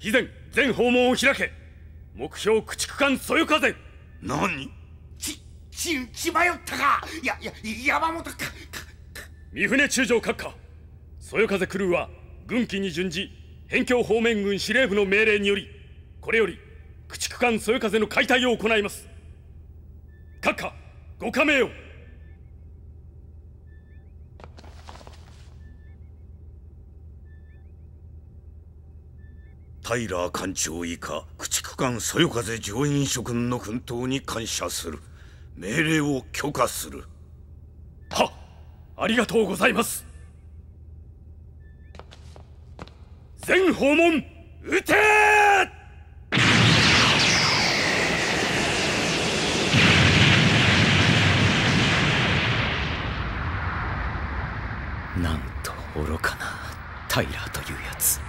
以前全訪問を開け目標駆逐艦そよ風何ち、ち、血迷ったかや、や、山本か、か、三船中将閣下そよ風クルーは軍機に準じ辺境方面軍司令部の命令によりこれより駆逐艦そよ風の解体を行います閣下ご加盟をタイラー艦長以下駆逐艦そよ風乗員諸君の奮闘に感謝する命令を許可するはありがとうございます全訪問撃てなんと愚かなタイラーというやつ